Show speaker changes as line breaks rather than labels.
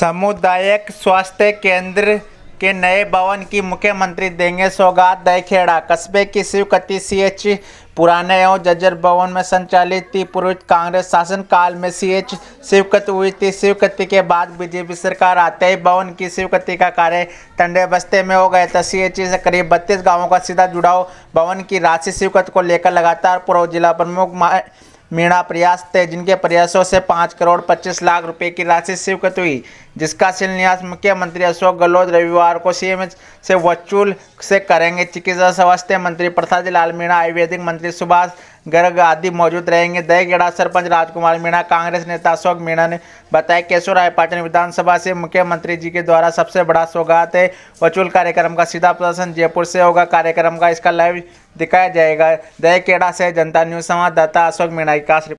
सामुदायिक स्वास्थ्य केंद्र के नए भवन की मुख्यमंत्री देंगे सौगात दहखेड़ा कस्बे की शिवकति सीएच पुराने एवं जजर भवन में संचालित थी पूर्व कांग्रेस शासन काल में सीएच शिवकत हुई थी शिवकति के बाद बीजेपी सरकार आते ही भवन की शिवकति का कार्य टंडे बस्ते में हो गया था सी एच से करीब बत्तीस गांवों का सीधा जुड़ाव भवन की राशि शिवकत को लेकर लगातार पूर्व जिला प्रमुख मीणा प्रयास थे जिनके प्रयासों से पाँच करोड़ पच्चीस लाख रुपये की राशि स्वीकृत हुई जिसका शिलान्यास मुख्यमंत्री अशोक गहलोत रविवार को सीएम से वर्चुअल से करेंगे चिकित्सा स्वास्थ्य मंत्री प्रसाद लाल मीणा आयुर्वेदिक मंत्री सुभाष गर्ग आदि मौजूद रहेंगे दहगेड़ा सरपंच राजकुमार मीणा कांग्रेस नेता अशोक मीणा ने बताया राय पाटिल विधानसभा से मुख्यमंत्री जी के द्वारा सबसे बड़ा सौगात है वर्चुअल कार्यक्रम का सीधा प्रदर्शन जयपुर से होगा कार्यक्रम का इसका लाइव दिखाया जाएगा दहकेड़ा से जनता न्यूज संवाददाता अशोक मीणा की